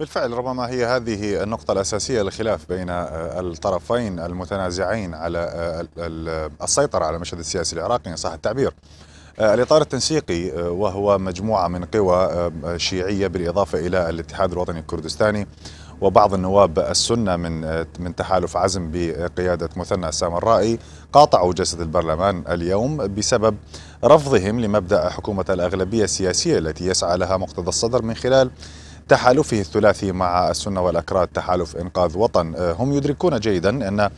بالفعل ربما هي هذه النقطة الأساسية للخلاف بين آه، الطرفين المتنازعين على آه، السيطرة على المشهد السياسي العراقي إن صح التعبير. آه، الإطار التنسيقي وهو مجموعة من قوى شيعية بالإضافة إلى الاتحاد الوطني الكردستاني وبعض النواب السنة من من تحالف عزم بقيادة مثنى السامرائي قاطعوا جسد البرلمان اليوم بسبب رفضهم لمبدأ حكومة الأغلبية السياسية التي يسعى لها مقتدى الصدر من خلال تحالفه الثلاثي مع السنة والأكراد تحالف إنقاذ وطن آه، هم يدركون جيدا أن آه،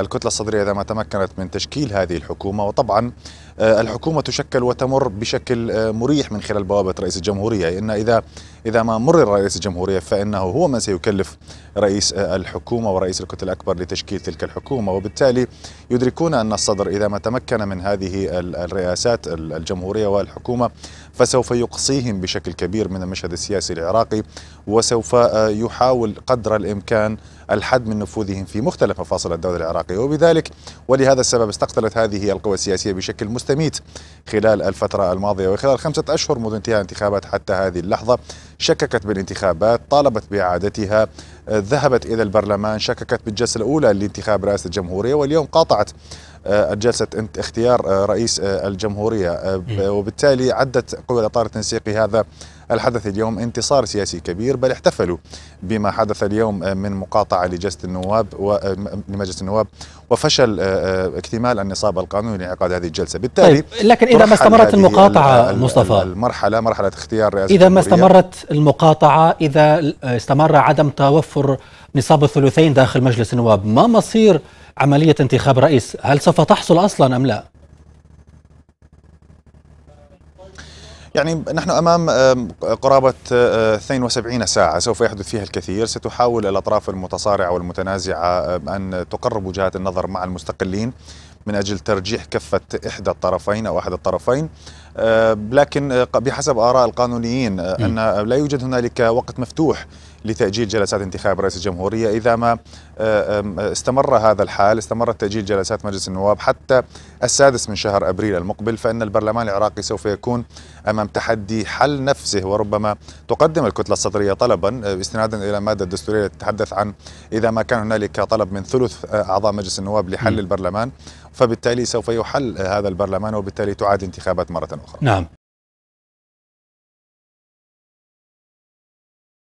الكتلة الصدرية إذا ما تمكنت من تشكيل هذه الحكومة وطبعا آه، الحكومة تشكل وتمر بشكل آه، مريح من خلال بوابة رئيس الجمهورية إن إذا إذا ما مرر رئيس الجمهورية فإنه هو من سيكلف رئيس آه، الحكومة ورئيس الكتلة الأكبر لتشكيل تلك الحكومة وبالتالي يدركون أن الصدر إذا ما تمكن من هذه الرئاسات الجمهورية والحكومة فسوف يقصيهم بشكل كبير من المشهد السياسي العراقي وسوف يحاول قدر الإمكان الحد من نفوذهم في مختلف مفاصل الدولة العراقية وبذلك ولهذا السبب استقتلت هذه القوى السياسية بشكل مستمر تستميت خلال الفترة الماضية وخلال خمسة أشهر منذ انتهاء انتخابات حتى هذه اللحظة شككت بالانتخابات طالبت بإعادتها ذهبت إلى البرلمان شككت بالجلسة الأولى لانتخاب رئاسة الجمهورية واليوم قاطعت آه، جلسة اختيار آه، رئيس آه، الجمهورية وبالتالي عدت قبل إطار التنسيقي هذا الحدث اليوم انتصار سياسي كبير بل احتفلوا بما حدث اليوم من مقاطعة لجلسة النواب لمجلس النواب وفشل آه، آه، اكتمال النصاب القانوني لانعقاد هذه الجلسة بالتالي طيب لكن إذا ما استمرت المقاطعة مصطفى المرحلة مرحلة اختيار رئاسة إذا ما استمرت المقاطعة إذا استمر عدم توفر نصاب الثلثين داخل مجلس النواب ما مصير عملية انتخاب رئيس هل سوف تحصل أصلا أم لا؟ يعني نحن امام قرابه 72 آه، ساعه سوف يحدث فيها الكثير ستحاول الاطراف المتصارعه والمتنازعه ان تقرب وجهات النظر مع المستقلين من اجل ترجيح كفه احدى الطرفين او احد الطرفين آه، لكن آه، بحسب آراء القانونيين آه، أن لا يوجد هنالك وقت مفتوح لتأجيل جلسات انتخاب رئيس الجمهورية إذا ما استمر هذا الحال استمر تأجيل جلسات مجلس النواب حتى السادس من شهر أبريل المقبل فإن البرلمان العراقي سوف يكون أمام تحدي حل نفسه وربما تقدم الكتلة الصدرية طلبا استنادا إلى مادة الدستورية تتحدث عن إذا ما كان هنالك طلب من ثلث أعضاء مجلس النواب لحل البرلمان فبالتالي سوف يحل هذا البرلمان وبالتالي تعاد انتخابات مرة أخرى أخرى نعم